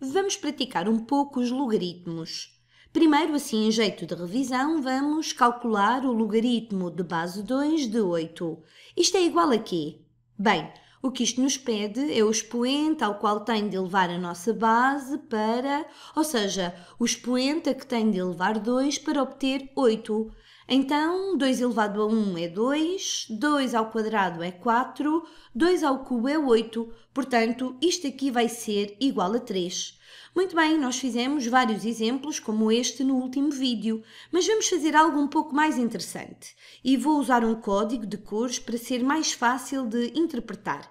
Vamos praticar um pouco os logaritmos. Primeiro, assim em jeito de revisão, vamos calcular o logaritmo de base 2 de 8. Isto é igual a quê? Bem, o que isto nos pede é o expoente ao qual tem de elevar a nossa base para, ou seja, o expoente a que tem de elevar 2 para obter 8. Então, 2 elevado a 1 é 2, 2 ao quadrado é 4, 2 ao cubo é 8, portanto, isto aqui vai ser igual a 3. Muito bem, nós fizemos vários exemplos como este no último vídeo, mas vamos fazer algo um pouco mais interessante. E vou usar um código de cores para ser mais fácil de interpretar.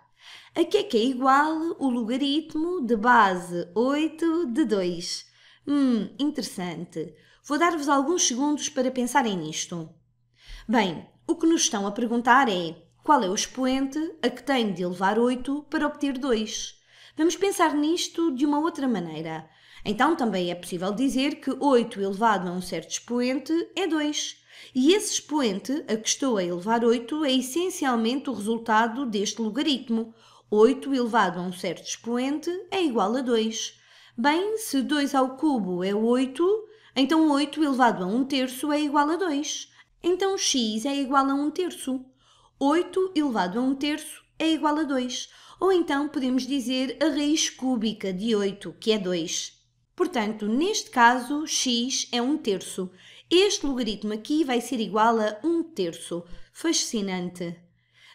A que é que é igual o logaritmo de base 8 de 2? Hum, interessante. Vou dar-vos alguns segundos para pensarem nisto. Bem, o que nos estão a perguntar é qual é o expoente a que tenho de elevar 8 para obter 2? Vamos pensar nisto de uma outra maneira. Então também é possível dizer que 8 elevado a um certo expoente é 2. E esse expoente a que estou a elevar 8 é essencialmente o resultado deste logaritmo. 8 elevado a um certo expoente é igual a 2. Bem, se 2 ao cubo é 8, então 8 elevado a 1 terço é igual a 2. Então x é igual a 1 terço. 8 elevado a 1 terço é igual a 2. Ou então podemos dizer a raiz cúbica de 8, que é 2. Portanto, neste caso, x é 1 terço. Este logaritmo aqui vai ser igual a 1 terço. Fascinante!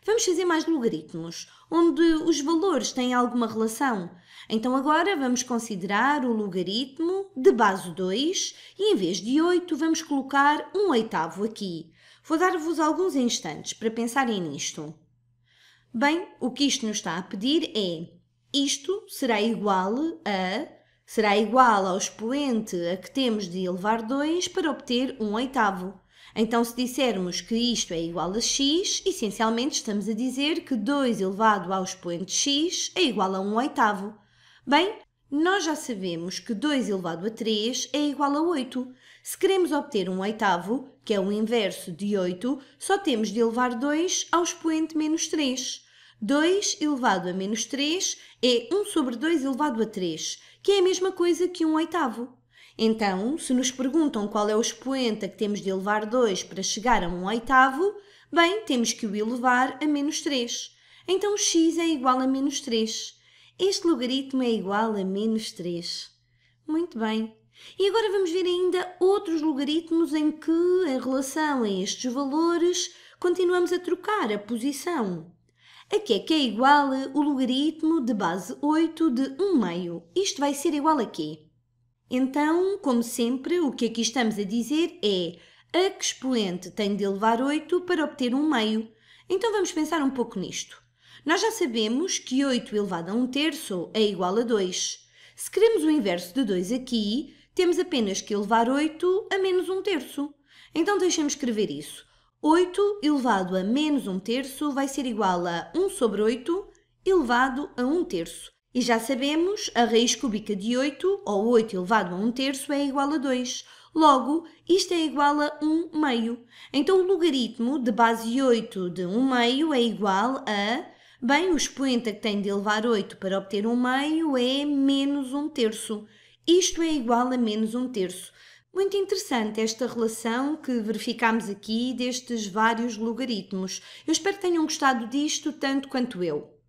Vamos fazer mais logaritmos, onde os valores têm alguma relação. Então agora vamos considerar o logaritmo de base 2 e em vez de 8 vamos colocar um oitavo aqui. Vou dar-vos alguns instantes para pensarem nisto. Bem, o que isto nos está a pedir é isto será igual a será igual ao expoente a que temos de elevar 2 para obter um oitavo. Então, se dissermos que isto é igual a x, essencialmente estamos a dizer que 2 elevado ao expoente x é igual a 1 oitavo. Bem, nós já sabemos que 2 elevado a 3 é igual a 8. Se queremos obter um oitavo, que é o inverso de 8, só temos de elevar 2 ao expoente menos 3. 2 elevado a menos 3 é 1 sobre 2 elevado a 3, que é a mesma coisa que 1 oitavo. Então, se nos perguntam qual é o expoente a que temos de elevar 2 para chegar a 1 oitavo, bem, temos que o elevar a menos 3. Então, x é igual a menos 3. Este logaritmo é igual a menos 3. Muito bem. E agora vamos ver ainda outros logaritmos em que, em relação a estes valores, continuamos a trocar a posição. a que é que é igual o logaritmo de base 8 de 1 meio. Isto vai ser igual a quê? Então, como sempre, o que aqui estamos a dizer é a que expoente tem de elevar 8 para obter 1 meio. Então vamos pensar um pouco nisto. Nós já sabemos que 8 elevado a 1 terço é igual a 2. Se queremos o inverso de 2 aqui, temos apenas que elevar 8 a menos 1 terço. Então deixem-me escrever isso. 8 elevado a menos 1 terço vai ser igual a 1 sobre 8 elevado a 1 terço. E já sabemos, a raiz cúbica de 8, ou 8 elevado a 1 terço, é igual a 2. Logo, isto é igual a 1 meio. Então, o logaritmo de base 8 de 1 meio é igual a Bem, o expoente que tem de elevar 8 para obter um meio é menos um terço. Isto é igual a menos um terço. Muito interessante esta relação que verificamos aqui destes vários logaritmos. Eu espero que tenham gostado disto tanto quanto eu.